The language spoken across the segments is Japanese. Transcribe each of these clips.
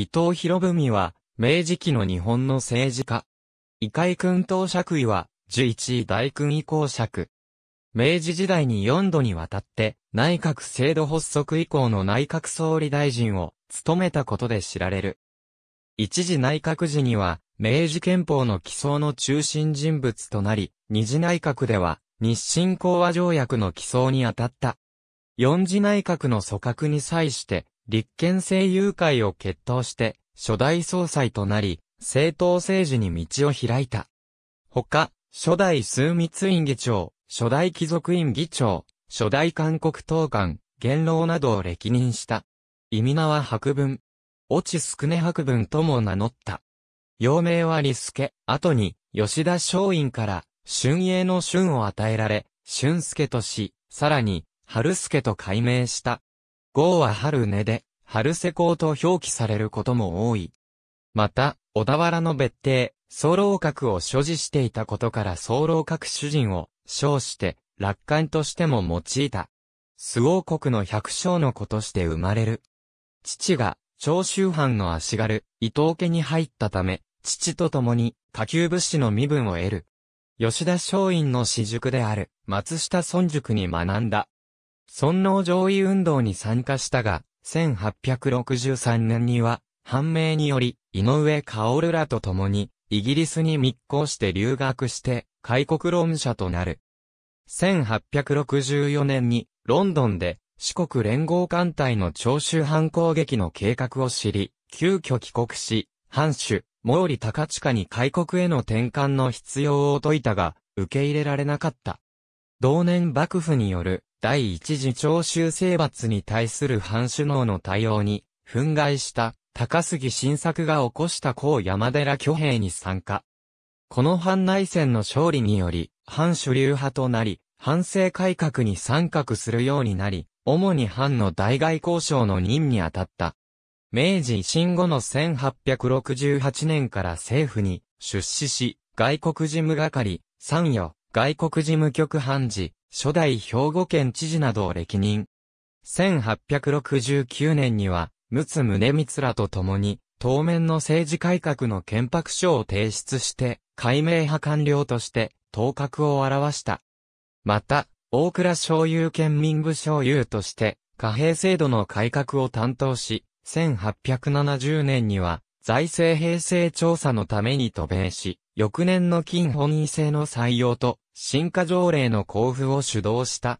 伊藤博文は、明治期の日本の政治家。異界君当爵位は、11位大君以降爵。明治時代に4度にわたって、内閣制度発足以降の内閣総理大臣を、務めたことで知られる。一次内閣時には、明治憲法の基礎の中心人物となり、二次内閣では、日清講和条約の起草に当たった。四次内閣の組閣に際して、立憲政友会を決闘して、初代総裁となり、政党政治に道を開いた。ほか、初代枢密院議長、初代貴族院議長、初代韓国党官、元老などを歴任した。意味名は博文。落ちくね博文とも名乗った。幼名はリスケ、後に、吉田松陰から、春英の春を与えられ、春助とし、さらに、春助と改名した。号は春根で、春瀬港と表記されることも多い。また、小田原の別邸、早漏閣を所持していたことから早漏閣主人を称して、楽観としても用いた。周王国の百姓の子として生まれる。父が、長州藩の足軽、伊藤家に入ったため、父と共に、下級武士の身分を得る。吉田松陰の私塾である、松下村塾に学んだ。尊王攘夷運動に参加したが、1863年には、判明により、井上薫らと共に、イギリスに密航して留学して、開国論者となる。1864年に、ロンドンで、四国連合艦隊の長州藩攻撃の計画を知り、急遽帰国し、藩主、毛利高近に開国への転換の必要を説いたが、受け入れられなかった。同年幕府による第一次長州征伐に対する藩首脳の対応に、憤慨した高杉晋作が起こした高山寺挙兵に参加。この藩内戦の勝利により、藩主流派となり、藩政改革に参画するようになり、主に藩の代外交渉の任に当たった。明治維新後の1868年から政府に出資し、外国事務係、参与、外国事務局判事、初代兵庫県知事などを歴任。1869年には、陸奥宗光らと共に、当面の政治改革の憲白書を提出して、改名派官僚として、頭角を表した。また、大倉省友県民部省友として、貨幣制度の改革を担当し、1870年には、財政平成調査のために渡米し、翌年の金本位制の採用と、新化条例の交付を主導した。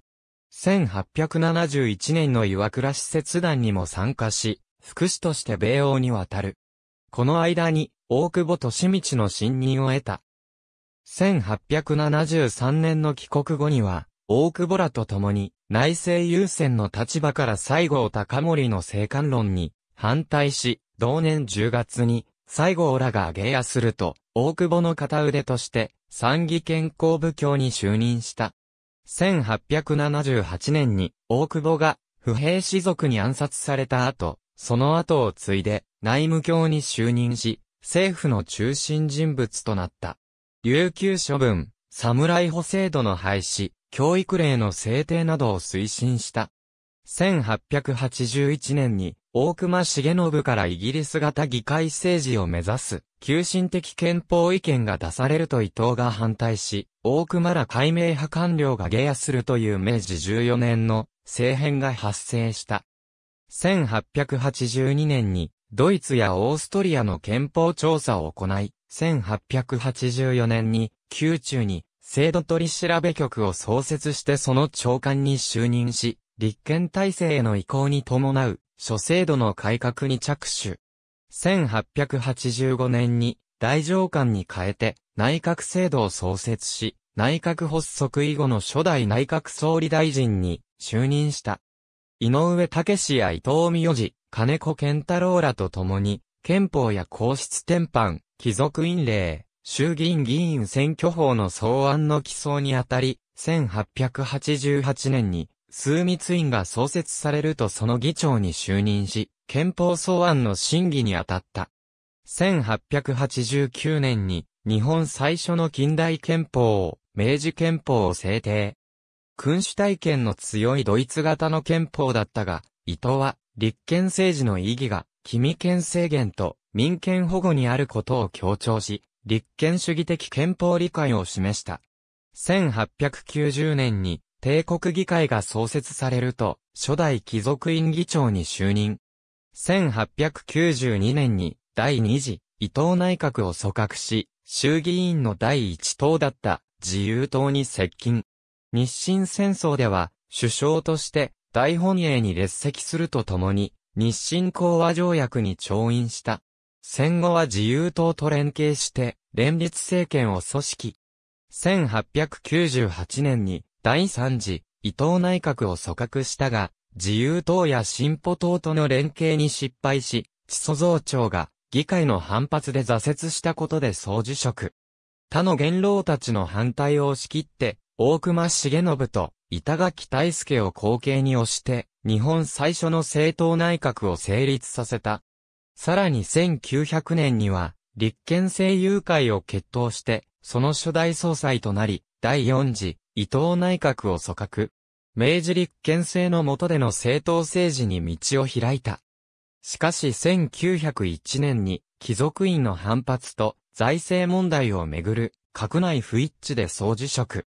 1871年の岩倉施設団にも参加し、副祉として米欧に渡る。この間に、大久保利道の信任を得た。1873年の帰国後には、大久保らと共に、内政優先の立場から西郷隆盛の生還論に反対し、同年10月に、西郷らが下野すると、大久保の片腕として、参議健康部長に就任した。1878年に大久保が不平士族に暗殺された後、その後を継いで内務卿に就任し、政府の中心人物となった。琉球処分、侍補制度の廃止、教育令の制定などを推進した。1881年に大隈重信からイギリス型議会政治を目指す急進的憲法意見が出されると伊藤が反対し、大熊ら解明派官僚が下野するという明治14年の政変が発生した。1882年にドイツやオーストリアの憲法調査を行い、1884年に宮中に制度取調べ局を創設してその長官に就任し、立憲体制への移行に伴う諸制度の改革に着手。1885年に大上官に変えて内閣制度を創設し、内閣発足以後の初代内閣総理大臣に就任した。井上武や伊藤美代次、金子健太郎らと共に、憲法や皇室転換、貴族院令、衆議院議員選挙法の草案の起草にあたり、1888年に、枢密院が創設されるとその議長に就任し、憲法草案の審議に当たった。1889年に日本最初の近代憲法を、明治憲法を制定。君主体権の強いドイツ型の憲法だったが、伊藤は立憲政治の意義が、君権制限と民権保護にあることを強調し、立憲主義的憲法理解を示した。1890年に帝国議会が創設されると、初代貴族院議長に就任。1892年に第2次伊藤内閣を組閣し、衆議院の第一党だった自由党に接近。日清戦争では首相として大本営に列席するとともに日清講和条約に調印した。戦後は自由党と連携して連立政権を組織。1898年に第3次伊藤内閣を組閣したが、自由党や進歩党との連携に失敗し、地祖増長が議会の反発で挫折したことで総辞職。他の元老たちの反対を押し切って、大隈重信と板垣大輔を後継に押して、日本最初の政党内閣を成立させた。さらに1900年には、立憲政友会を決闘して、その初代総裁となり、第4次、伊藤内閣を組閣。明治立憲制の下での政党政治に道を開いた。しかし1901年に貴族院の反発と財政問題をめぐる閣内不一致で総辞職。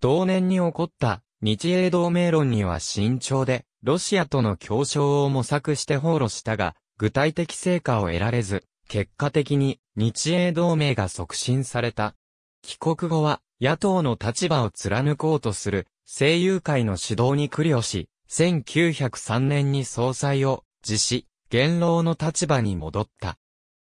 同年に起こった日英同盟論には慎重で、ロシアとの協商を模索して放露したが、具体的成果を得られず、結果的に日英同盟が促進された。帰国後は野党の立場を貫こうとする、声優会の指導に苦慮し、1903年に総裁を辞し、元老の立場に戻った。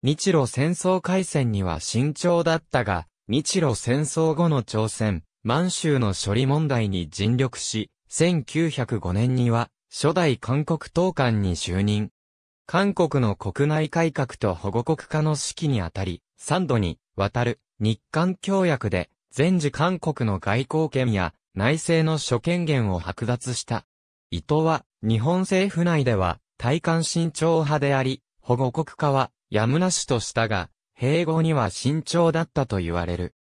日露戦争開戦には慎重だったが、日露戦争後の朝鮮、満州の処理問題に尽力し、1905年には、初代韓国統官に就任。韓国の国内改革と保護国化の指揮にあたり、3度にわたる日韓協約で全時韓国の外交権や内政の諸権限を剥奪した。伊藤は、日本政府内では、対韓慎重派であり、保護国家は、やむなしとしたが、併合には慎重だったと言われる。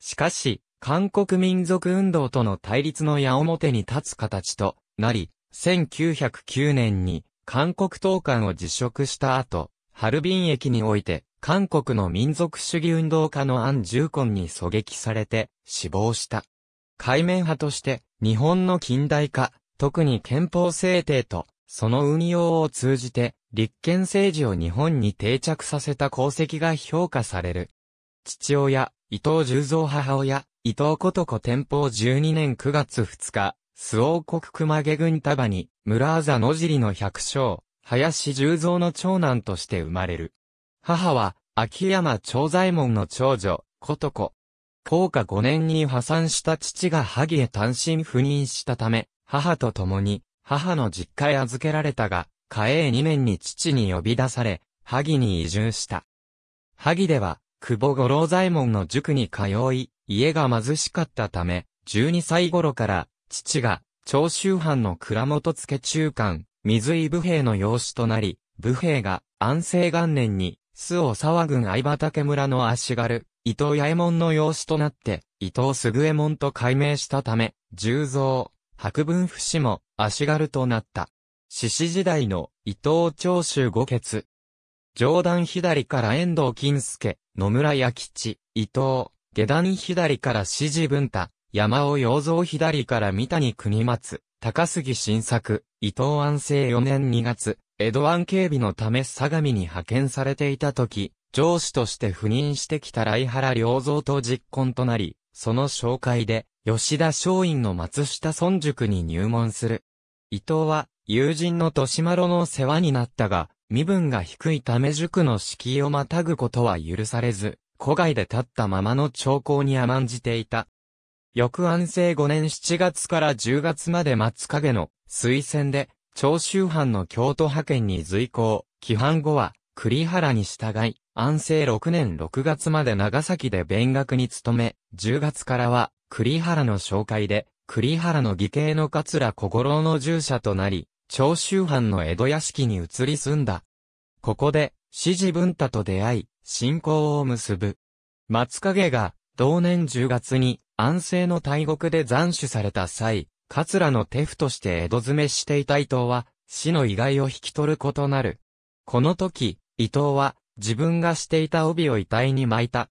しかし、韓国民族運動との対立の矢面に立つ形となり、1909年に韓国党官を辞職した後、ハルビン駅において韓国の民族主義運動家のアン・ジュコンに狙撃されて死亡した。海面派として日本の近代化、特に憲法制定とその運用を通じて立憲政治を日本に定着させた功績が評価される。父親、伊藤十三母親、伊藤こと子天保12年9月2日、周王国熊毛郡束に、村あざ野尻の百姓、林十三の長男として生まれる。母は、秋山長左衛門の長女、琴子。高下5年に破産した父が萩へ単身赴任したため、母と共に、母の実家へ預けられたが、家営2年に父に呼び出され、萩に移住した。萩では、久保五郎左衛門の塾に通い、家が貧しかったため、12歳頃から、父が、長州藩の倉本付中間、水井武兵の養子となり、武兵が安政元年に須を沢郡相畑村の足軽、伊藤八右衛門の養子となって、伊藤すぐえもんと改名したため、重蔵、白文不死も足軽となった。獅子時代の伊藤長州五傑。上段左から遠藤金助、野村弥吉、伊藤、下段左から指示文太、山尾洋蔵左から三谷国松、高杉晋作、伊藤安政四年二月、エドワン警備のため相模に派遣されていた時、上司として赴任してきた来原良造と実婚となり、その紹介で、吉田松陰の松下村塾に入門する。伊藤は、友人の豊丸の世話になったが、身分が低いため塾の敷居をまたぐことは許されず、古外で立ったままの兆候に甘んじていた。翌安政5年7月から10月まで松影の推薦で長州藩の京都派遣に随行、規範後は、栗原に従い、安政6年6月まで長崎で勉学に勤め、10月からは、栗原の紹介で、栗原の義兄の桂小五郎の従者となり、長州藩の江戸屋敷に移り住んだ。ここで、指示文太と出会い、信仰を結ぶ。松影が、同年10月に、安政の大獄で斬首された際、桂の手府として江戸詰めしていた伊藤は、死の意外を引き取ることなる。この時、伊藤は、自分がしていた帯を遺体に巻いた。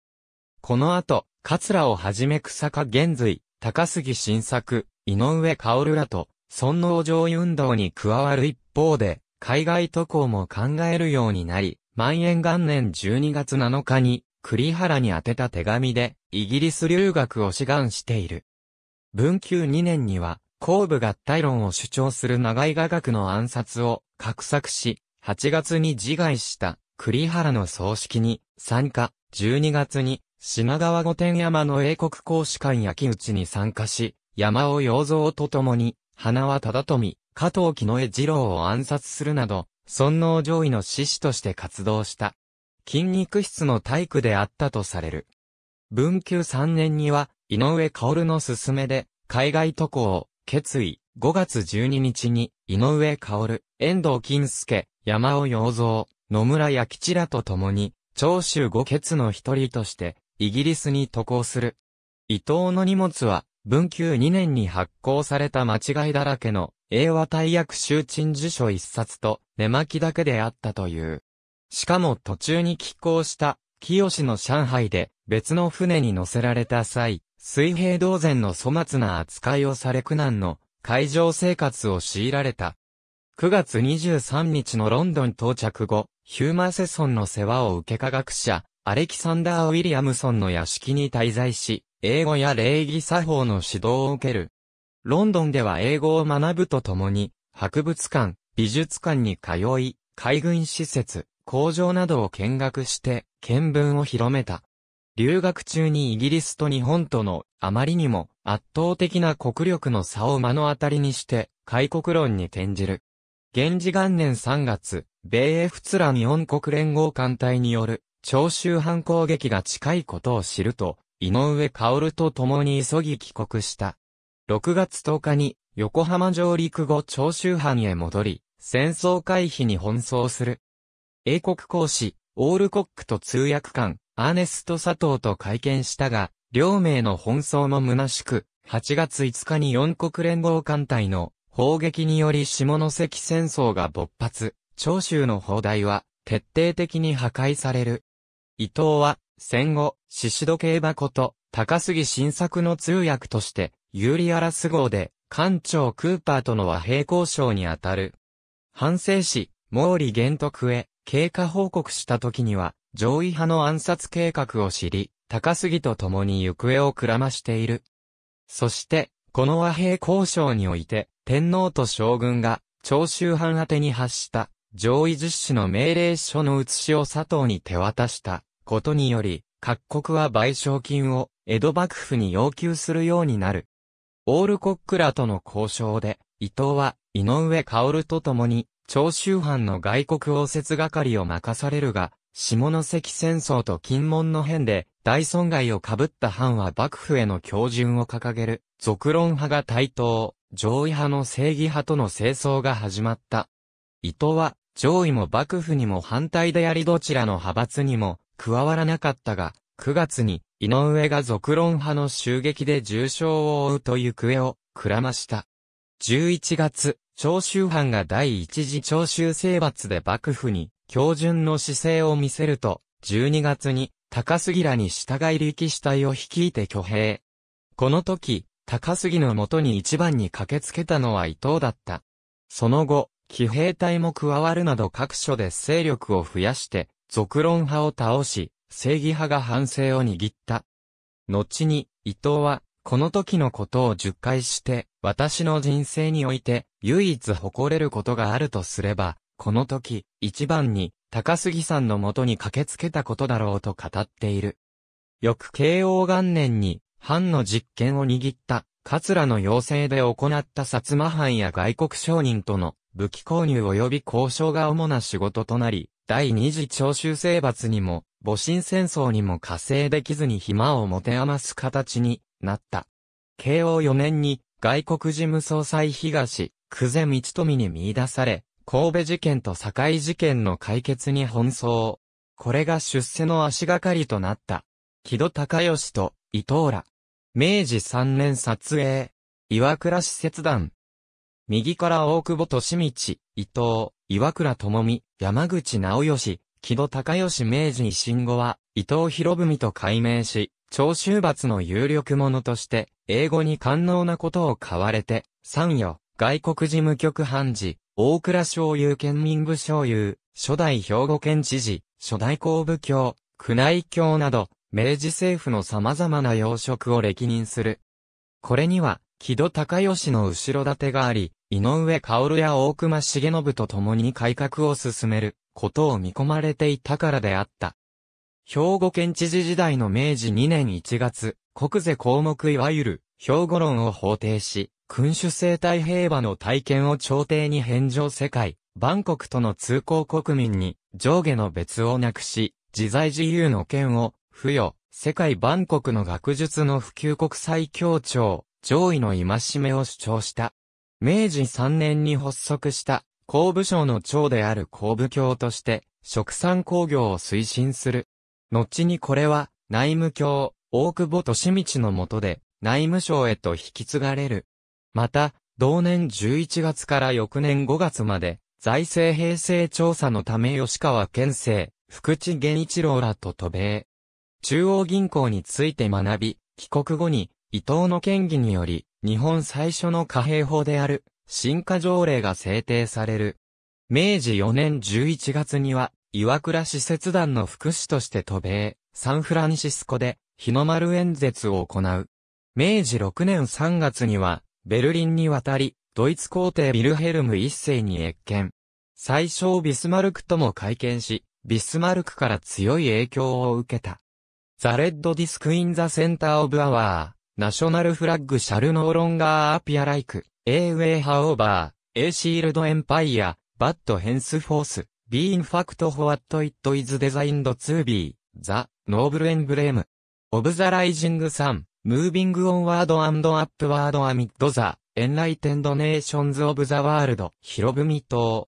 この後、桂をはじめ草加玄瑞、高杉晋作、井上薫らと、尊王上位運動に加わる一方で、海外渡航も考えるようになり、万延元年12月7日に、栗原に宛てた手紙で、イギリス留学を志願している。文久2年には、後部合体論を主張する長井雅学の暗殺を、画策し、8月に自害した、栗原の葬式に、参加、12月に、品川御殿山の英国公使館焼き討ちに参加し、山尾洋蔵と共に、花輪忠富、加藤木野江二郎を暗殺するなど、尊王上位の志士として活動した。筋肉質の体育であったとされる。文久3年には、井上薫の勧めで、海外渡航を決意、5月12日に、井上薫、遠藤金介、山尾洋蔵、野村八吉らと共に、長州五傑の一人として、イギリスに渡航する。伊藤の荷物は、文久2年に発行された間違いだらけの、英和大役集鎮辞書一冊と、寝巻きだけであったという。しかも途中に寄港した、清の上海で、別の船に乗せられた際、水平同然の粗末な扱いをされ苦難の会場生活を強いられた。9月23日のロンドン到着後、ヒューマーセソンの世話を受け科学者、アレキサンダー・ウィリアムソンの屋敷に滞在し、英語や礼儀作法の指導を受ける。ロンドンでは英語を学ぶとともに、博物館、美術館に通い、海軍施設、工場などを見学して、見聞を広めた。留学中にイギリスと日本とのあまりにも圧倒的な国力の差を目の当たりにして、開国論に転じる。現時元年3月、米英仏蘭日本国連合艦隊による長州反攻撃が近いことを知ると、井上薫と共に急ぎ帰国した。6月10日に横浜上陸後長州藩へ戻り、戦争回避に奔走する。英国公使、オールコックと通訳官、アーネスト佐藤と会見したが、両名の奔走も虚しく、8月5日に四国連合艦隊の砲撃により下関戦争が勃発、長州の砲台は徹底的に破壊される。伊藤は戦後、宍戸競馬こと、高杉晋作の通訳として、ユーリアラス号で、艦長クーパーとの和平交渉にあたる。反省し、毛利玄徳へ、経過報告した時には、上位派の暗殺計画を知り、高杉と共に行方をくらましている。そして、この和平交渉において、天皇と将軍が、長州藩宛に発した、上位実施の命令書の写しを佐藤に手渡したことにより、各国は賠償金を江戸幕府に要求するようになる。オールコックらとの交渉で、伊藤は井上薫と共に長州藩の外国応接係を任されるが、下関戦争と金門の変で大損害をかぶった藩は幕府への標準を掲げる、続論派が台頭、上位派の正義派との清掃が始まった。伊藤は、上位も幕府にも反対でありどちらの派閥にも加わらなかったが、9月に井上が続論派の襲撃で重傷を負うと行方をくらました。11月、長州藩が第一次長州征伐で幕府に標準の姿勢を見せると、12月に高杉らに従い力士隊を率いて挙兵。この時、高杉のもとに一番に駆けつけたのは伊藤だった。その後、騎兵隊も加わるなど各所で勢力を増やして、続論派を倒し、正義派が反省を握った。後に、伊藤は、この時のことを10回して、私の人生において、唯一誇れることがあるとすれば、この時、一番に、高杉さんのもとに駆けつけたことだろうと語っている。翌慶応元年に、藩の実権を握った、桂の要請で行った薩摩藩や外国商人との武器購入及び交渉が主な仕事となり、第二次徴収征伐にも、戊辰戦争にも加勢できずに暇を持て余す形になった。慶応4年に外国事務総裁東、久世道富に見出され、神戸事件と堺事件の解決に奔走。これが出世の足がかりとなった。木戸孝義と伊藤ら。明治3年撮影。岩倉使節団。右から大久保利道、伊藤、岩倉智美、山口直義、木戸孝義明治維新後は、伊藤博文と改名し、長州罰の有力者として、英語に官能なことを買われて、参与。外国事務局判事、大倉省有県民部省有、初代兵庫県知事、初代工部教、宮内教など、明治政府の様々な要職を歴任する。これには、木戸高義の後ろ盾があり、井上薫や大隈重信と共に改革を進めることを見込まれていたからであった。兵庫県知事時代の明治2年1月、国税項目いわゆる、兵庫論を法定し、君主制体平和の体験を朝廷に返上世界、万国との通行国民に上下の別をなくし、自在自由の権を付与、世界万国の学術の普及国際協調、上位の戒めを主張した。明治3年に発足した工部省の長である工部教として、食産工業を推進する。後にこれは、内務教、大久保利道の下で、内務省へと引き継がれる。また、同年11月から翌年5月まで、財政平成調査のため吉川県政、福地源一郎らと渡米。中央銀行について学び、帰国後に、伊藤の県議により、日本最初の貨幣法である、新化条例が制定される。明治4年11月には、岩倉使節団の副使として渡米、サンフランシスコで、日の丸演説を行う。明治6年3月には、ベルリンに渡り、ドイツ皇帝ビルヘルム一世に謁見。最小ビスマルクとも会見し、ビスマルクから強い影響を受けた。ザ・レッド・ディスク・イン・ザ・センター・オブ・アワー、ナショナル・フラッグ・シャル・ノーロンガー・アピア・ライク、エー・ウェイ・ハ・オーバー、エー・シールド・エンパイア、バッド・ヘンス・フォース、ビー・イン・ファクト・ホワット・イット・イズ・デザインド・ツー・ビー、ザ・ノーブル・エンブレム、オブ・ザ・ライジング・サン。Moving Onward and Upward Amid the Enlightened Nations of the World 広文島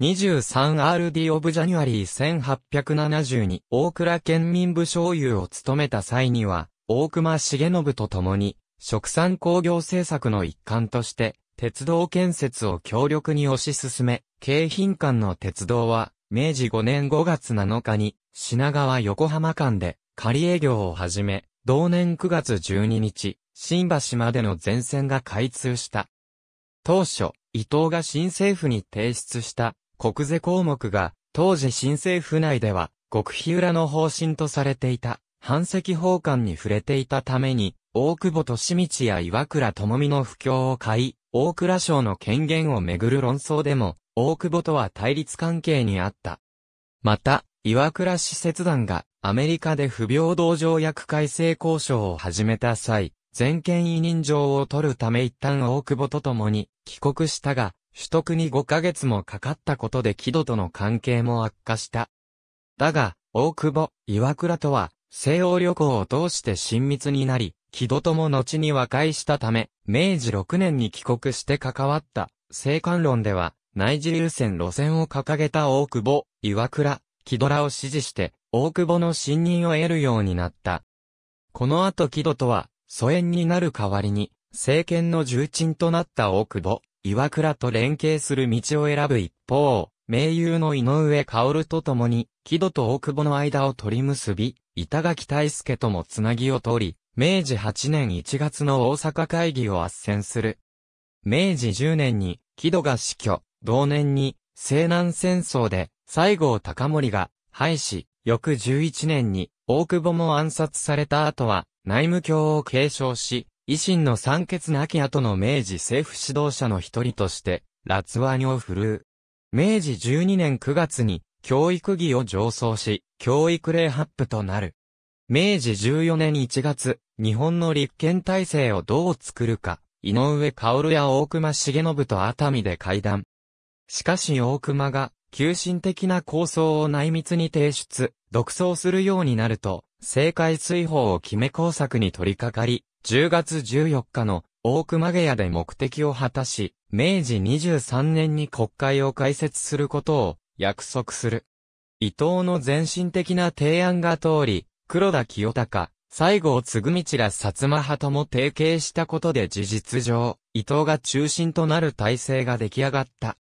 23RD of January 1872大倉県民部省友を務めた際には、大熊重信と共に、食産工業政策の一環として、鉄道建設を強力に推し進め、京浜間の鉄道は、明治5年5月7日に、品川横浜間で、仮営業を始め、同年9月12日、新橋までの前線が開通した。当初、伊藤が新政府に提出した国税項目が、当時新政府内では、極秘裏の方針とされていた、反石法官に触れていたために、大久保利道や岩倉智美の不況を買い、大倉省の権限をめぐる論争でも、大久保とは対立関係にあった。また、岩倉使節団がアメリカで不平等条約改正交渉を始めた際、全権委任状を取るため一旦大久保と共に帰国したが、取得に5ヶ月もかかったことで木戸との関係も悪化した。だが、大久保、岩倉とは、西欧旅行を通して親密になり、木戸とも後に和解したため、明治6年に帰国して関わった、青函論では、内自流線路線を掲げた大久保、岩倉、木戸らを支持して、大久保の信任を得るようになった。この後木戸とは、疎遠になる代わりに、政権の重鎮となった大久保、岩倉と連携する道を選ぶ一方、盟友の井上薫と共に、木戸と大久保の間を取り結び、板垣大輔ともつなぎを取り、明治8年1月の大阪会議を圧戦する。明治10年に、木戸が死去、同年に、西南戦争で、西郷隆盛が廃止、翌11年に大久保も暗殺された後は内務教を継承し、維新の三欠なき後の明治政府指導者の一人として、ラツワニを振るう。明治12年9月に教育儀を上奏し、教育令発布となる。明治14年1月、日本の立憲体制をどう作るか、井上薫や大隈重信と熱海で会談。しかし大隈が急進的な構想を内密に提出、独走するようになると、政界追放を決め工作に取り掛かり、10月14日の大熊毛屋で目的を果たし、明治23年に国会を開設することを約束する。伊藤の全身的な提案が通り、黒田清隆、西郷嗣道ら薩摩派とも提携したことで事実上、伊藤が中心となる体制が出来上がった。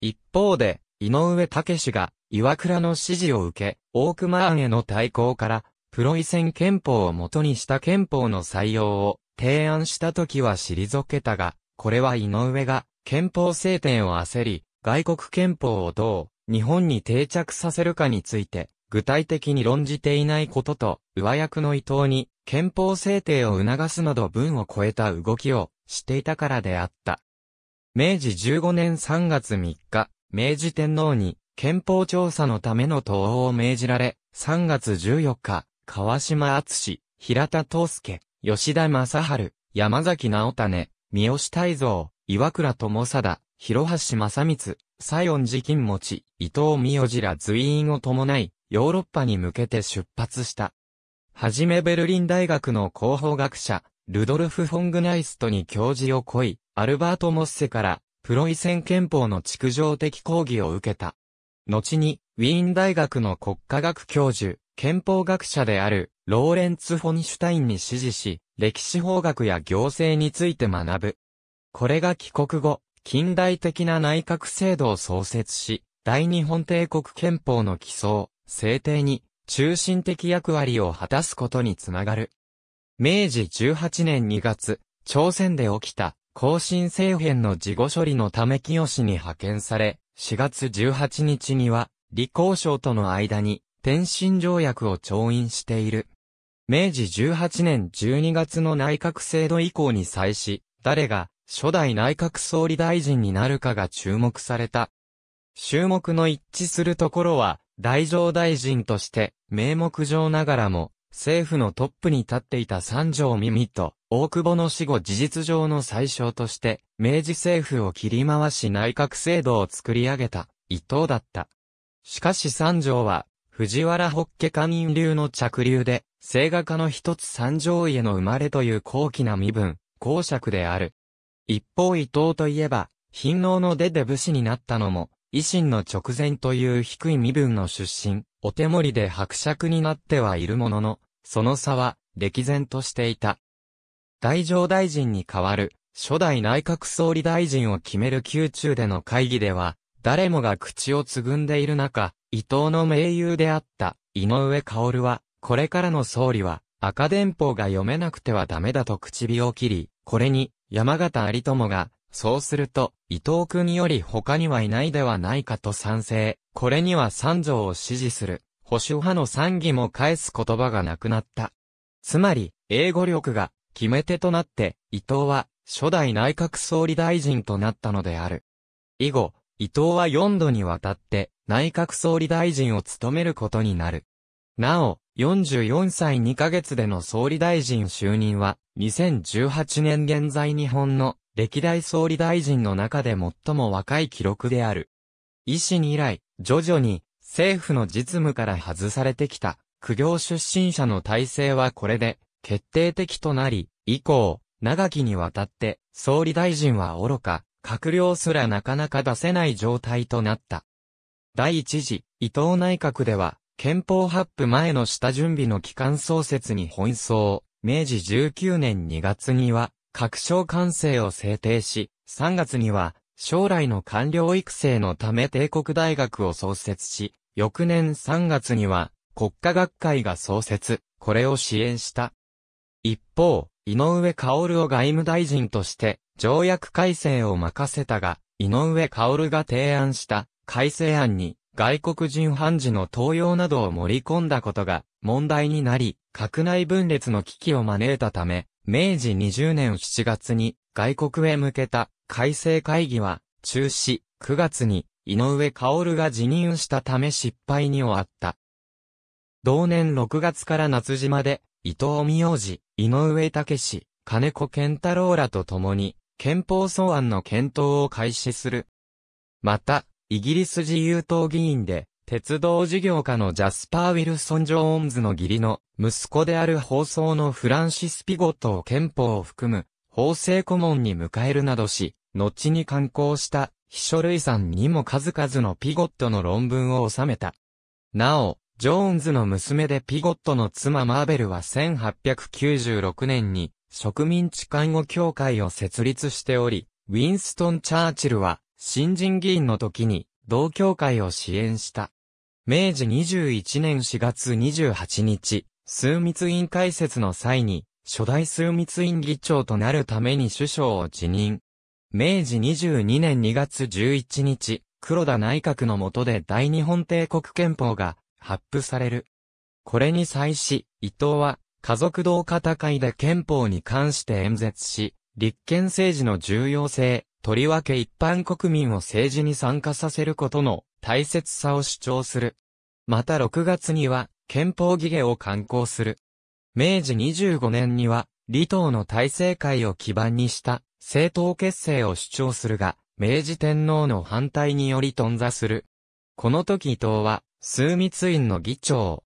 一方で、井上武が岩倉の指示を受け、大熊案への対抗から、プロイセン憲法を元にした憲法の採用を提案した時は退けたが、これは井上が憲法制定を焦り、外国憲法をどう日本に定着させるかについて、具体的に論じていないことと、上役の伊藤に憲法制定を促すなど文を超えた動きをしていたからであった。明治15年3月3日、明治天皇に憲法調査のための統合を命じられ、3月14日、川島厚平田東介、吉田正春、山崎直種、三好大蔵、岩倉智貞、広橋正光、西園寺金持ち、伊藤美代寺ら随員を伴い、ヨーロッパに向けて出発した。はじめベルリン大学の広報学者、ルドルフ・フォングナイストに教授を恋、アルバート・モッセから、プロイセン憲法の築上的講義を受けた。後に、ウィーン大学の国家学教授、憲法学者である、ローレンツ・フォニシュタインに指示し、歴史法学や行政について学ぶ。これが帰国後、近代的な内閣制度を創設し、大日本帝国憲法の基礎、制定に、中心的役割を果たすことにつながる。明治18年2月、朝鮮で起きた更新政変の事後処理のため清に派遣され、4月18日には、李光省との間に、天津条約を調印している。明治18年12月の内閣制度以降に際し、誰が初代内閣総理大臣になるかが注目された。注目の一致するところは、大乗大臣として、名目上ながらも、政府のトップに立っていた三条耳と、大久保の死後事実上の最小として、明治政府を切り回し内閣制度を作り上げた、伊藤だった。しかし三条は、藤原北家家官流の着流で、聖画家の一つ三条家の生まれという高貴な身分、公爵である。一方伊藤といえば、貧農の出で武士になったのも、維新の直前という低い身分の出身、お手盛りで伯爵になってはいるものの、その差は、歴然としていた。大乗大臣に代わる、初代内閣総理大臣を決める宮中での会議では、誰もが口をつぐんでいる中、伊藤の盟友であった、井上薫は、これからの総理は、赤電報が読めなくてはダメだと唇を切り、これに、山形有友が、そうすると、伊藤君より他にはいないではないかと賛成。これには三条を支持する。保守派の賛議も返す言葉がなくなった。つまり、英語力が決め手となって、伊藤は初代内閣総理大臣となったのである。以後、伊藤は4度にわたって内閣総理大臣を務めることになる。なお、44歳2ヶ月での総理大臣就任は、2018年現在日本の歴代総理大臣の中で最も若い記録である。維新以来、徐々に政府の実務から外されてきた苦行出身者の体制はこれで決定的となり、以降、長きにわたって総理大臣は愚か、閣僚すらなかなか出せない状態となった。第一次、伊藤内閣では、憲法発布前の下準備の期間創設に奔走、明治19年2月には、確証完成を制定し、3月には、将来の官僚育成のため帝国大学を創設し、翌年3月には、国家学会が創設、これを支援した。一方、井上薫を外務大臣として、条約改正を任せたが、井上薫が提案した改正案に、外国人判事の登用などを盛り込んだことが問題になり、閣内分裂の危機を招いたため、明治20年7月に外国へ向けた改正会議は中止、9月に井上薫が辞任したため失敗に終わった。同年6月から夏島で伊藤美洋次、井上武史、金子健太郎らと共に憲法草案の検討を開始する。また、イギリス自由党議員で鉄道事業家のジャスパー・ウィルソン・ジョーンズの義理の息子である放送のフランシス・ピゴットを憲法を含む法制顧問に迎えるなどし、後に刊行した秘書類さんにも数々のピゴットの論文を収めた。なお、ジョーンズの娘でピゴットの妻マーベルは1896年に植民地看護協会を設立しており、ウィンストン・チャーチルは新人議員の時に同協会を支援した。明治21年4月28日、枢密院開設の際に、初代枢密院議長となるために首相を辞任。明治22年2月11日、黒田内閣の下で大日本帝国憲法が発布される。これに際し、伊藤は、家族同化高いで憲法に関して演説し、立憲政治の重要性、とりわけ一般国民を政治に参加させることの大切さを主張する。また6月には、憲法議芸を刊行する。明治25年には、李党の体制会を基盤にした政党結成を主張するが、明治天皇の反対により頓挫する。この時伊藤は、枢密院の議長。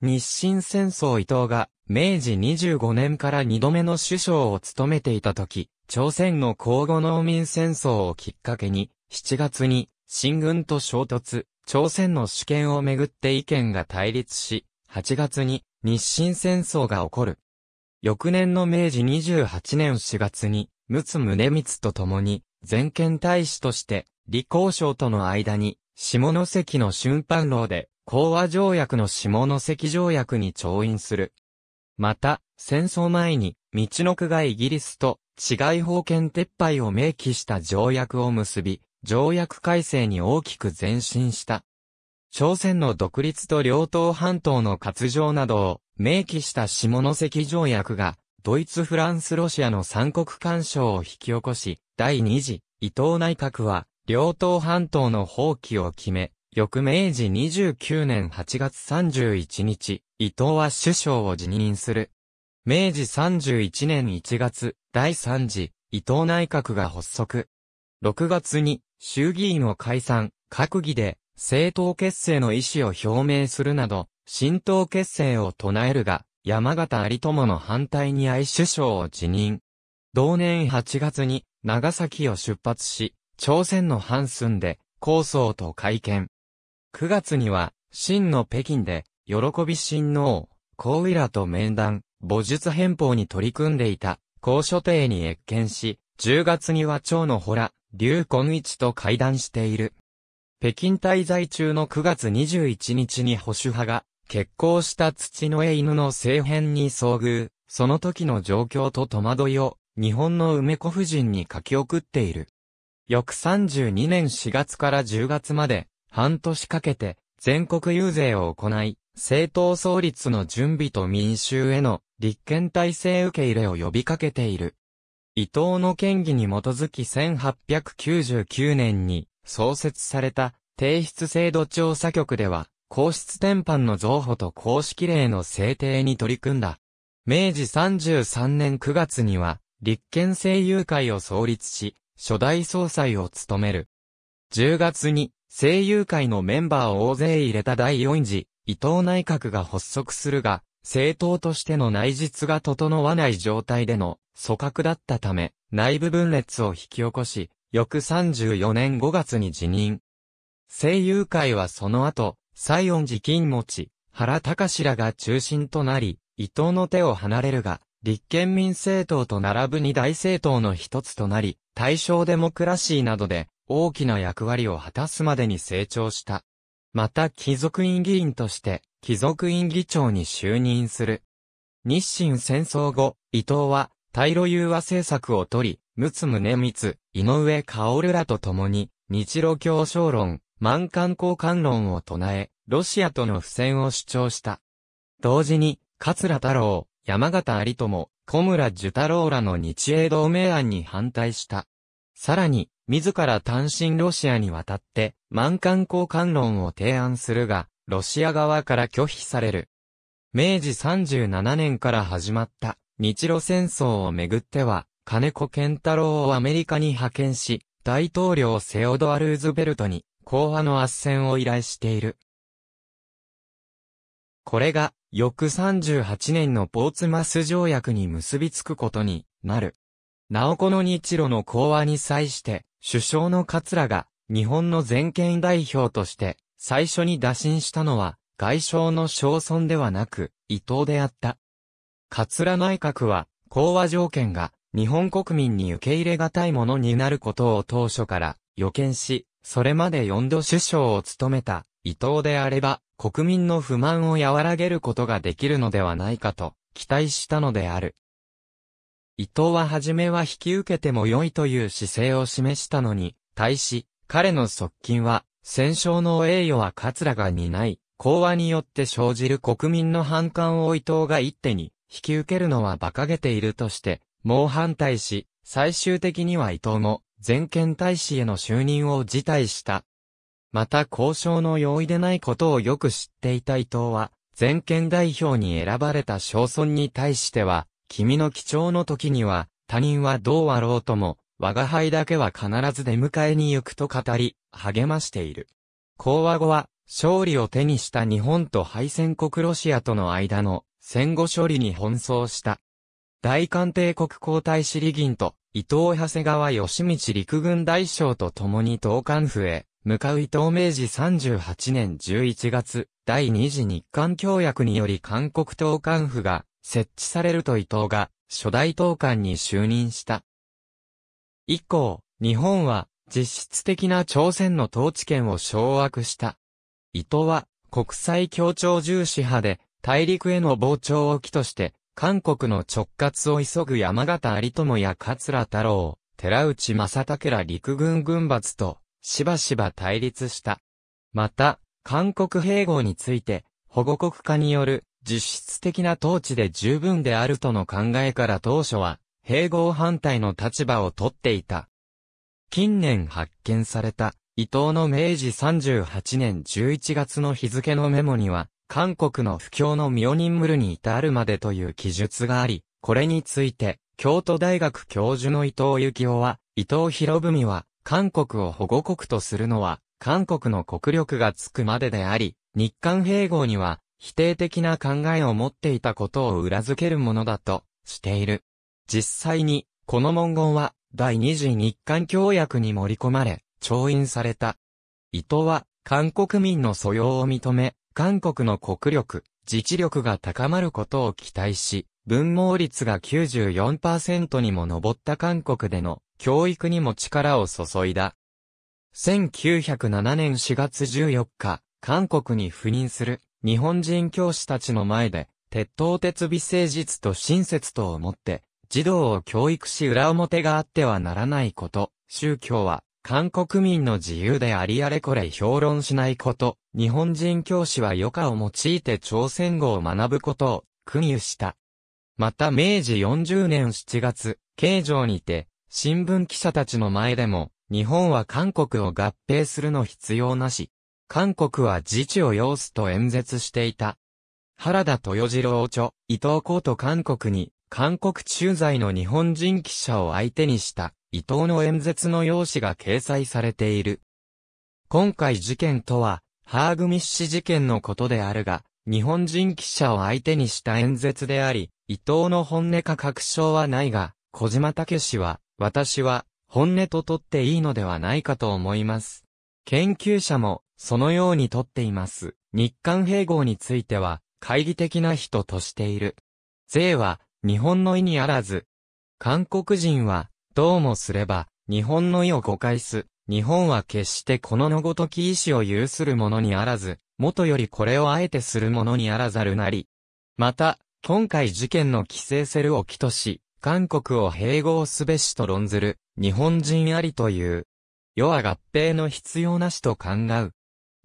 日清戦争伊藤が、明治25年から2度目の首相を務めていた時、朝鮮の交互農民戦争をきっかけに、7月に新軍と衝突、朝鮮の主権をめぐって意見が対立し、8月に日清戦争が起こる。翌年の明治28年4月に、陸奥宗光と共に、全権大使として、李光省との間に、下関の春藩楼で、講和条約の下関条約に調印する。また、戦争前に、道の区がイギリスと、治外法権撤廃を明記した条約を結び、条約改正に大きく前進した。朝鮮の独立と両党半島の割譲などを明記した下関条約が、ドイツ・フランス・ロシアの三国干渉を引き起こし、第二次、伊藤内閣は、両党半島の放棄を決め、翌明治29年8月31日、伊藤は首相を辞任する。明治31年1月、第3次、伊藤内閣が発足。6月に、衆議院を解散、閣議で、政党結成の意思を表明するなど、新党結成を唱えるが、山形有友の反対に愛首相を辞任。同年8月に、長崎を出発し、朝鮮のハンスンで、高層と会見。9月には、真の北京で、喜び新王、高ウらと面談、母術変法に取り組んでいた、高所定に越見し、10月には蝶のほら、劉根一と会談している。北京滞在中の9月21日に保守派が、結婚した土の絵犬の政変に遭遇、その時の状況と戸惑いを、日本の梅子夫人に書き送っている。翌32年4月から10月まで、半年かけて、全国遊説を行い、政党創立の準備と民衆への立憲体制受け入れを呼びかけている。伊藤の権威に基づき1899年に創設された提出制度調査局では、皇室転換の増補と公式令の制定に取り組んだ。明治33年9月には、立憲政友会を創立し、初代総裁を務める。10月に、政友会のメンバーを大勢入れた第4次、伊藤内閣が発足するが、政党としての内実が整わない状態での組閣だったため、内部分裂を引き起こし、翌34年5月に辞任。声優会はその後、西園寺金持、ち、原隆らが中心となり、伊藤の手を離れるが、立憲民政党と並ぶ二大政党の一つとなり、大正デモクラシーなどで大きな役割を果たすまでに成長した。また貴族院議員として、貴族院議長に就任する。日清戦争後、伊藤は、対路融和政策を取り、陸奥宗光、井上薫らと共に、日露協商論、満漢交換論を唱え、ロシアとの不戦を主張した。同時に、桂太郎、山形有友、小村寿太郎らの日英同盟案に反対した。さらに、自ら単身ロシアに渡って、満艦交換論を提案するが、ロシア側から拒否される。明治37年から始まった日露戦争をめぐっては、金子健太郎をアメリカに派遣し、大統領セオドア・ルーズベルトに講和の斡旋を依頼している。これが、翌38年のポーツマス条約に結びつくことになる。なおこの日露の講和に際して、首相の桂が日本の全権代表として最初に打診したのは外相の小村ではなく伊藤であった。桂内閣は講和条件が日本国民に受け入れがたいものになることを当初から予見し、それまで4度首相を務めた伊藤であれば国民の不満を和らげることができるのではないかと期待したのである。伊藤は初めは引き受けても良いという姿勢を示したのに、対し、彼の側近は、戦勝の栄誉は桂が担い、講話によって生じる国民の反感を伊藤が一手に引き受けるのは馬鹿げているとして、猛反対し、最終的には伊藤も、全権大使への就任を辞退した。また交渉の容易でないことをよく知っていた伊藤は、全権代表に選ばれた小村に対しては、君の貴重の時には、他人はどうあろうとも、我が輩だけは必ず出迎えに行くと語り、励ましている。講和後は、勝利を手にした日本と敗戦国ロシアとの間の戦後処理に奔走した。大韓帝国皇太子理銀と伊藤長谷川義道陸軍大将と共に東韓府へ向かう伊藤明治38年11月、第二次日韓協約により韓国東韓府が設置されると伊藤が初代東韓に就任した。以降、日本は実質的な朝鮮の統治権を掌握した。伊藤は国際協調重視派で大陸への膨張を機として韓国の直轄を急ぐ山形有友や桂太郎、寺内正武ら陸軍軍閥としばしば対立した。また、韓国併合について保護国化による実質的な統治で十分であるとの考えから当初は併合反対の立場をとっていた。近年発見された、伊藤の明治38年11月の日付のメモには、韓国の不況のミオニンムルに至るまでという記述があり、これについて、京都大学教授の伊藤幸雄は、伊藤博文は、韓国を保護国とするのは、韓国の国力がつくまでであり、日韓併合には、否定的な考えを持っていたことを裏付けるものだと、している。実際に、この文言は、第二次日韓協約に盛り込まれ、調印された。伊藤は、韓国民の素養を認め、韓国の国力、自治力が高まることを期待し、文盲率が94%にも上った韓国での教育にも力を注いだ。1907年4月14日、韓国に赴任する日本人教師たちの前で、鉄道鉄美誠実と親切とをもって児童を教育し裏表があってはならないこと、宗教は、韓国民の自由でありあれこれ評論しないこと、日本人教師は余暇を用いて朝鮮語を学ぶことを、訓入した。また明治40年7月、刑城にて、新聞記者たちの前でも、日本は韓国を合併するの必要なし、韓国は自治を要すと演説していた。原田豊次郎著、伊藤公と韓国に、韓国駐在の日本人記者を相手にした伊藤の演説の用紙が掲載されている。今回事件とは、ハーグミッシュ事件のことであるが、日本人記者を相手にした演説であり、伊藤の本音か確証はないが、小島武氏は、私は、本音と取っていいのではないかと思います。研究者も、そのように取っています。日韓併合については、懐疑的な人としている。税は、日本の意にあらず。韓国人は、どうもすれば、日本の意を誤解す。日本は決してこののごとき意志を有するものにあらず、元よりこれをあえてするものにあらざるなり。また、今回事件の規制せるを起とし、韓国を併合すべしと論ずる、日本人ありという。世は合併の必要なしと考う。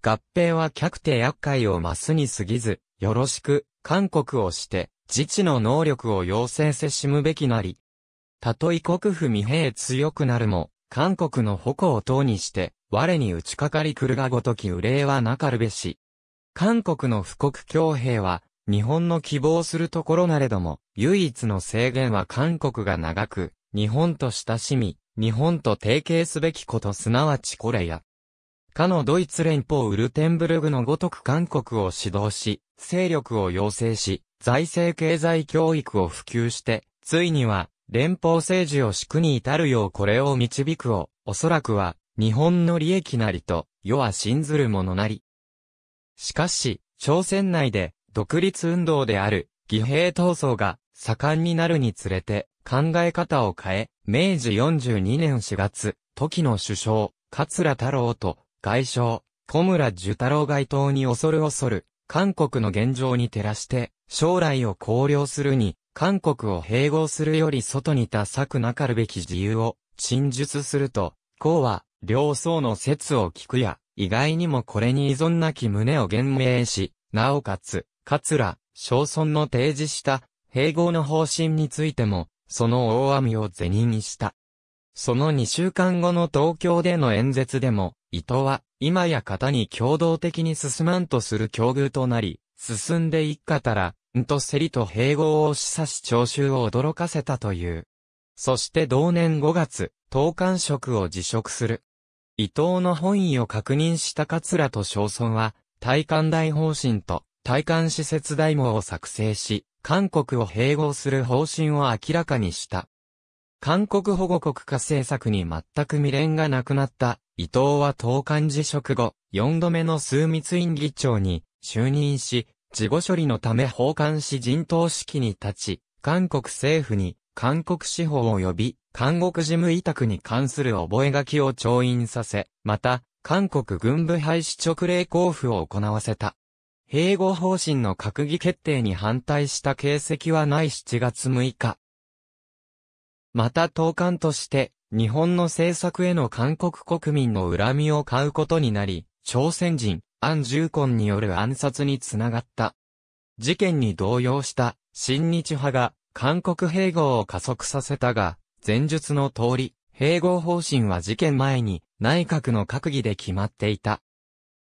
合併は客手厄介を増すに過ぎず、よろしく、韓国をして、自治の能力を要請せしむべきなり。たとえ国府未兵強くなるも、韓国の矛を党にして、我に打ちかかり来るがごとき憂いはなかるべし。韓国の富国強兵は、日本の希望するところなれども、唯一の制限は韓国が長く、日本と親しみ、日本と提携すべきことすなわちこれや。かのドイツ連邦ウルテンブルグのごとく韓国を指導し、勢力を要請し、財政経済教育を普及して、ついには、連邦政治をくに至るようこれを導くを、おそらくは、日本の利益なりと、世は信ずるものなり。しかし、朝鮮内で、独立運動である、義兵闘争が、盛んになるにつれて、考え方を変え、明治42年4月、時の首相、桂太郎と、外相、小村寿太郎外頭に恐る恐る、韓国の現状に照らして、将来を考慮するに、韓国を併合するより外に多策なかるべき自由を陳述すると、こうは、両層の説を聞くや、意外にもこれに依存なき旨を言明し、なおかつ、桂、小村の提示した併合の方針についても、その大網を是認した。その2週間後の東京での演説でも、伊藤は、今や型に共同的に進まんとする境遇となり、進んでいっかたら、んと競りと併合を示唆し聴衆を驚かせたという。そして同年5月、党官職を辞職する。伊藤の本意を確認した桂と小村は、大艦大方針と大艦施設大網を作成し、韓国を併合する方針を明らかにした。韓国保護国家政策に全く未練がなくなった伊藤は当幹事職後、4度目の枢密院議長に就任し、事後処理のため奉還し人頭式に立ち、韓国政府に韓国司法を呼び韓国事務委託に関する覚書を調印させ、また、韓国軍部廃止直令交付を行わせた。併合方針の閣議決定に反対した形跡はない7月6日。また、当官として、日本の政策への韓国国民の恨みを買うことになり、朝鮮人、安住根による暗殺につながった。事件に動揺した、親日派が、韓国併合を加速させたが、前述の通り、併合方針は事件前に、内閣の閣議で決まっていた。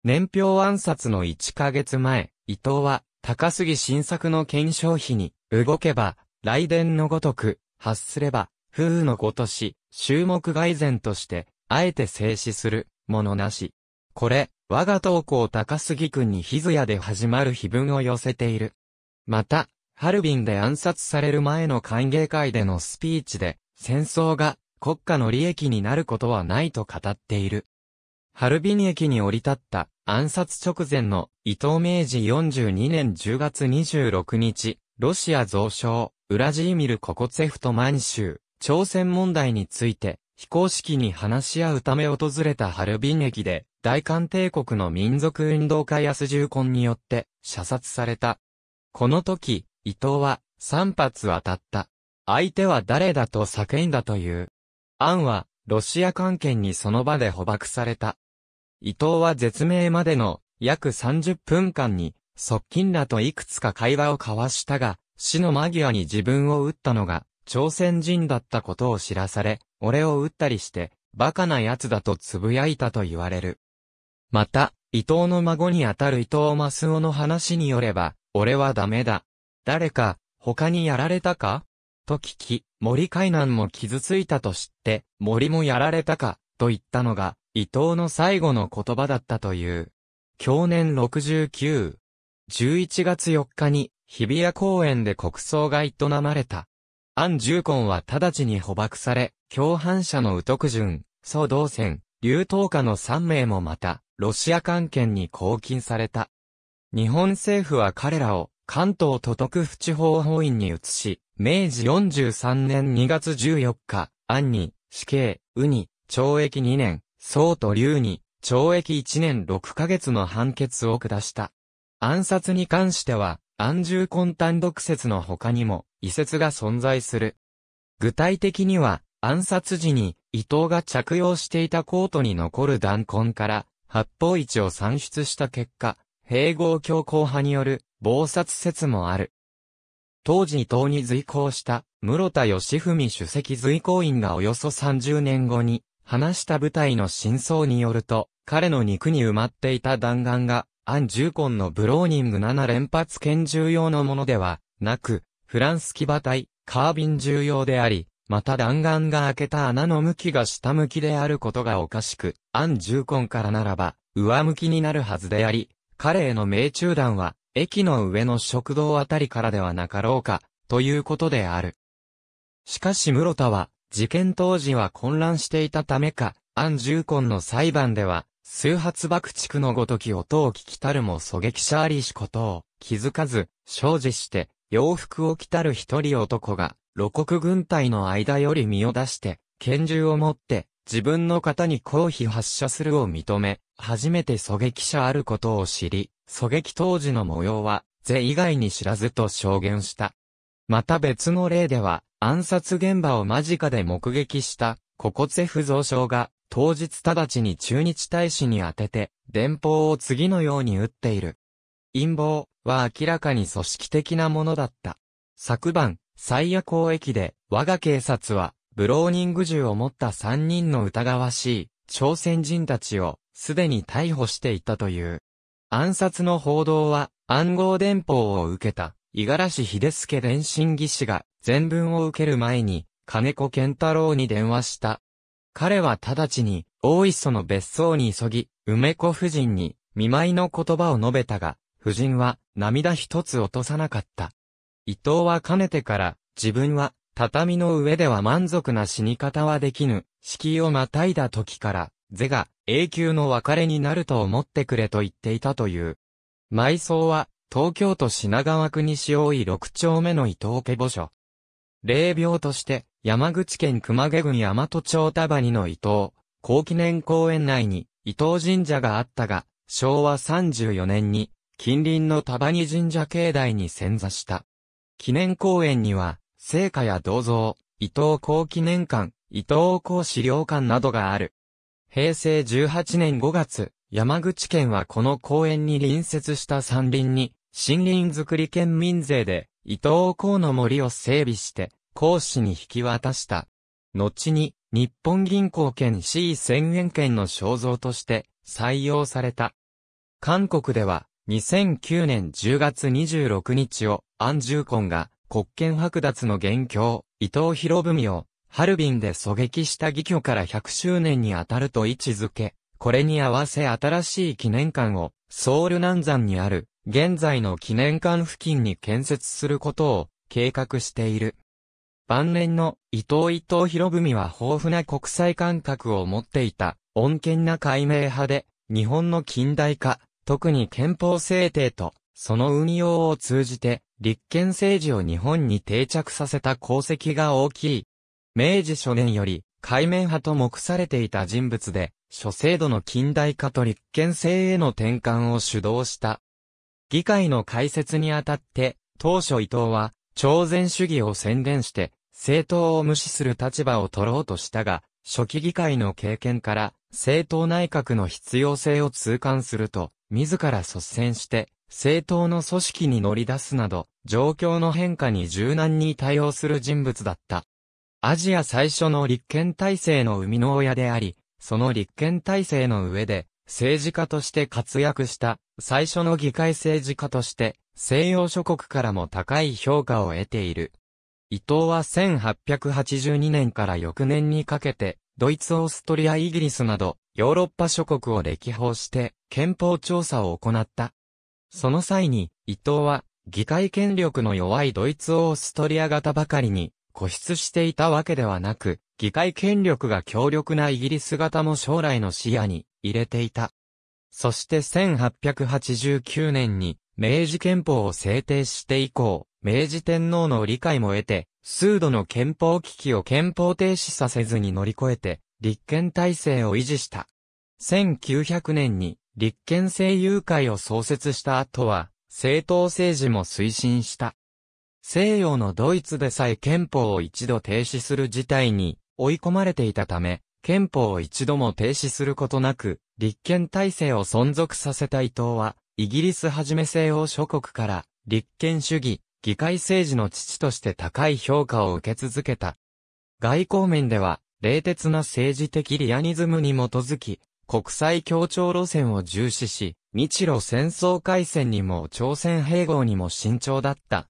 年表暗殺の1ヶ月前、伊藤は、高杉晋作の検証費に、動けば、来電のごとく、発すれば、風雨のごとし、衆目外然として、あえて静止する、ものなし。これ、我が投稿高杉君に日津屋で始まる碑文を寄せている。また、ハルビンで暗殺される前の歓迎会でのスピーチで、戦争が国家の利益になることはないと語っている。ハルビン駅に降り立った暗殺直前の伊藤明治42年10月26日、ロシア増床、ウラジーミル・ココツェフト満州、朝鮮問題について、非公式に話し合うため訪れたハルビン駅で、大韓帝国の民族運動家安重婚によって射殺された。この時、伊藤は3発当たった。相手は誰だと叫んだという。アンは、ロシア関係にその場で捕獲された。伊藤は絶命までの約30分間に、側近らといくつか会話を交わしたが、死の間際に自分を撃ったのが朝鮮人だったことを知らされ、俺を撃ったりして、馬鹿な奴だと呟いたと言われる。また、伊藤の孫にあたる伊藤マスオの話によれば、俺はダメだ。誰か、他にやられたかと聞き、森海南も傷ついたと知って、森もやられたか、と言ったのが、伊藤の最後の言葉だったという。去年69、11月4日に、日比谷公園で国葬が営まれた。安ン・根は直ちに捕獲され、共犯者の宇徳ク総動線、劉東家の3名もまた、ロシア関係に拘禁された。日本政府は彼らを、関東都督府地方法院に移し、明治43年2月14日、安に、死刑、ウに、懲役2年、総と劉に、懲役1年6ヶ月の判決を下した。暗殺に関しては、安住根単独説の他にも、遺説が存在する。具体的には、暗殺時に伊藤が着用していたコートに残る弾痕から発砲位置を算出した結果、併合強硬派による謀殺説もある。当時伊藤に随行した室田義文主席随行員がおよそ30年後に話した部隊の真相によると、彼の肉に埋まっていた弾丸が、アン・ジュコンのブローニング7連発拳銃用のものではなく、フランス騎馬隊、カービン重要であり、また弾丸が開けた穴の向きが下向きであることがおかしく、アンジューコンからならば、上向きになるはずであり、彼への命中弾は、駅の上の食堂あたりからではなかろうか、ということである。しかし室田は、事件当時は混乱していたためか、アンジューコンの裁判では、数発爆竹のごとき音を聞きたるも狙撃者ありしことを気づかず、生じして、洋服を着たる一人男が、露国軍隊の間より身を出して、拳銃を持って、自分の方に公費発射するを認め、初めて狙撃者あることを知り、狙撃当時の模様は、是以外に知らずと証言した。また別の例では、暗殺現場を間近で目撃した、ココツェフ増相が、当日直ちに駐日大使に当てて、電報を次のように打っている。陰謀、は明らかに組織的なものだった。昨晩、最夜公駅で、我が警察は、ブローニング銃を持った3人の疑わしい、朝鮮人たちを、すでに逮捕していたという。暗殺の報道は、暗号電報を受けた、五十嵐秀介電信技師が、全文を受ける前に、金子健太郎に電話した。彼は直ちに、大磯の別荘に急ぎ、梅子夫人に、見舞いの言葉を述べたが、夫人は涙一つ落とさなかった。伊藤はかねてから自分は畳の上では満足な死に方はできぬ、敷をまたいだ時から、是が永久の別れになると思ってくれと言っていたという。埋葬は東京都品川区西大井六丁目の伊藤家墓所。霊廟として山口県熊毛郡大和町田谷の伊藤、高記念公園内に伊藤神社があったが、昭和34年に近隣の多バニ神社境内に潜座した。記念公園には、聖火や銅像、伊藤公記念館、伊藤公資料館などがある。平成18年5月、山口県はこの公園に隣接した山林に、森林づくり県民税で、伊藤公の森を整備して、公私に引き渡した。後に、日本銀行県 C 宣言県の肖像として採用された。韓国では、2009年10月26日を、アンジューコンが、国権剥奪の元凶、伊藤博文を、ハルビンで狙撃した義挙から100周年にあたると位置づけ、これに合わせ新しい記念館を、ソウル南山にある、現在の記念館付近に建設することを、計画している。晩年の伊藤伊藤博文は豊富な国際感覚を持っていた、穏健な解明派で、日本の近代化、特に憲法制定と、その運用を通じて、立憲政治を日本に定着させた功績が大きい。明治初年より、海面派と目されていた人物で、諸制度の近代化と立憲制への転換を主導した。議会の開設にあたって、当初伊藤は、朝鮮主義を宣伝して、政党を無視する立場を取ろうとしたが、初期議会の経験から、政党内閣の必要性を痛感すると、自ら率先して、政党の組織に乗り出すなど、状況の変化に柔軟に対応する人物だった。アジア最初の立憲体制の生みの親であり、その立憲体制の上で、政治家として活躍した、最初の議会政治家として、西洋諸国からも高い評価を得ている。伊藤は1882年から翌年にかけて、ドイツ、オーストリア、イギリスなど、ヨーロッパ諸国を歴訪して、憲法調査を行った。その際に、伊藤は、議会権力の弱いドイツ、オーストリア型ばかりに、固執していたわけではなく、議会権力が強力なイギリス型も将来の視野に入れていた。そして1889年に明治憲法を制定して以降、明治天皇の理解も得て、数度の憲法危機を憲法停止させずに乗り越えて、立憲体制を維持した。1900年に立憲政友会を創設した後は、政党政治も推進した。西洋のドイツでさえ憲法を一度停止する事態に追い込まれていたため、憲法を一度も停止することなく、立憲体制を存続させた伊藤は、イギリスはじめ西欧諸国から、立憲主義、議会政治の父として高い評価を受け続けた。外交面では、冷徹な政治的リアニズムに基づき、国際協調路線を重視し、日露戦争開戦にも朝鮮併合にも慎重だった。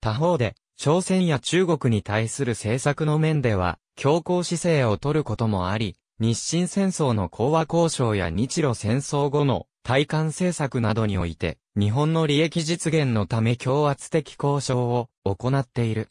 他方で、朝鮮や中国に対する政策の面では、強硬姿勢を取ることもあり、日清戦争の講和交渉や日露戦争後の対韓政策などにおいて、日本の利益実現のため強圧的交渉を行っている。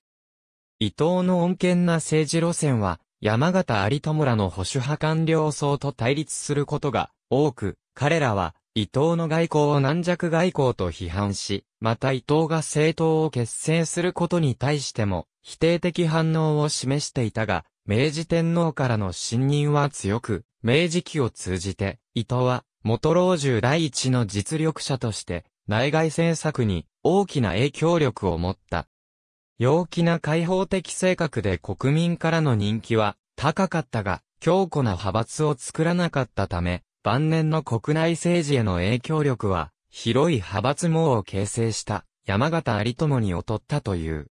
伊藤の穏健な政治路線は、山形有友らの保守派官僚層と対立することが多く、彼らは伊藤の外交を軟弱外交と批判し、また伊藤が政党を結成することに対しても否定的反応を示していたが、明治天皇からの信任は強く、明治期を通じて、伊藤は元老中第一の実力者として内外政策に大きな影響力を持った。陽気な開放的性格で国民からの人気は高かったが、強固な派閥を作らなかったため、晩年の国内政治への影響力は、広い派閥網を形成した山形有友に劣ったという。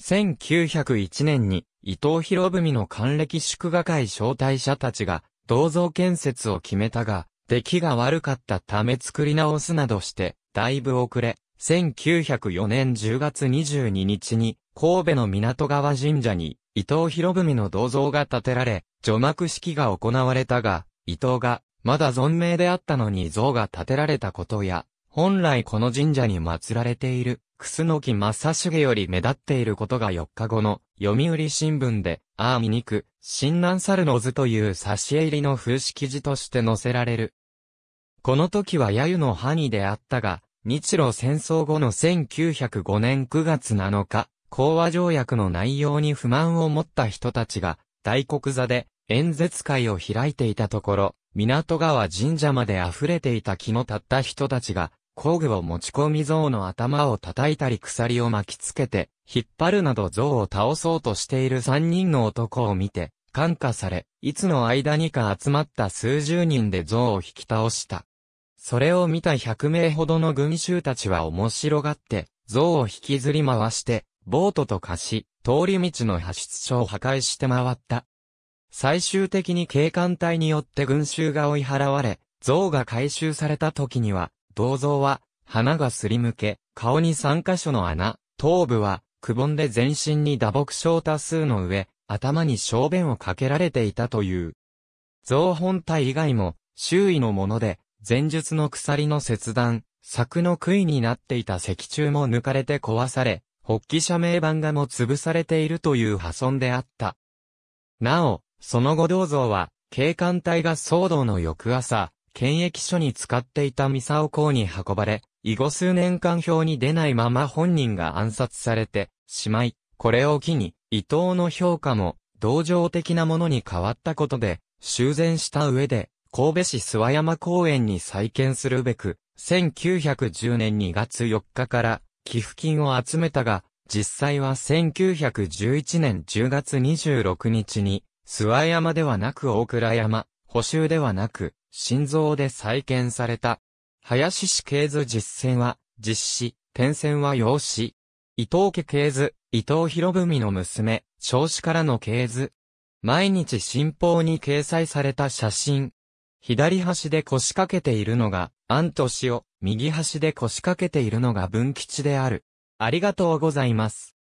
1901年に伊藤博文の還暦祝賀会招待者たちが銅像建設を決めたが、出来が悪かったため作り直すなどして、だいぶ遅れ、1904年10月22日に、神戸の港川神社に、伊藤博文の銅像が建てられ、除幕式が行われたが、伊藤が、まだ存命であったのに像が建てられたことや、本来この神社に祀られている、楠木正成より目立っていることが4日後の、読売新聞で、ああ醜、新南猿の図という差し入りの風刺記事として載せられる。この時はやゆの囲であったが、日露戦争後の1905年9月7日、講和条約の内容に不満を持った人たちが、大黒座で演説会を開いていたところ、港川神社まで溢れていた気の立った人たちが、工具を持ち込み像の頭を叩いたり鎖を巻きつけて、引っ張るなど像を倒そうとしている三人の男を見て、感化され、いつの間にか集まった数十人で像を引き倒した。それを見た100名ほどの群衆たちは面白がって、像を引きずり回して、ボートと貸し、通り道の派出所を破壊して回った。最終的に警官隊によって群衆が追い払われ、像が回収された時には、銅像は、花がすりむけ、顔に3箇所の穴、頭部は、くぼんで全身に打撲症多数の上、頭に小便をかけられていたという。像本体以外も、周囲のもので、前述の鎖の切断、柵の杭になっていた石柱も抜かれて壊され、発起者名板画も潰されているという破損であった。なお、その後銅像は、警官隊が騒動の翌朝、検疫所に使っていたミサオ港に運ばれ、以後数年間表に出ないまま本人が暗殺されて、しまい、これを機に、伊藤の評価も、同情的なものに変わったことで、修繕した上で、神戸市諏訪山公園に再建するべく、1910年2月4日から寄付金を集めたが、実際は1911年10月26日に、諏訪山ではなく大倉山、補修ではなく、心臓で再建された。林氏系図実践は、実施、転戦は養子。伊藤家系図、伊藤博文の娘、少子からの系図。毎日新報に掲載された写真、左端で腰掛けているのが、アントシオ、右端で腰掛けているのが文吉である。ありがとうございます。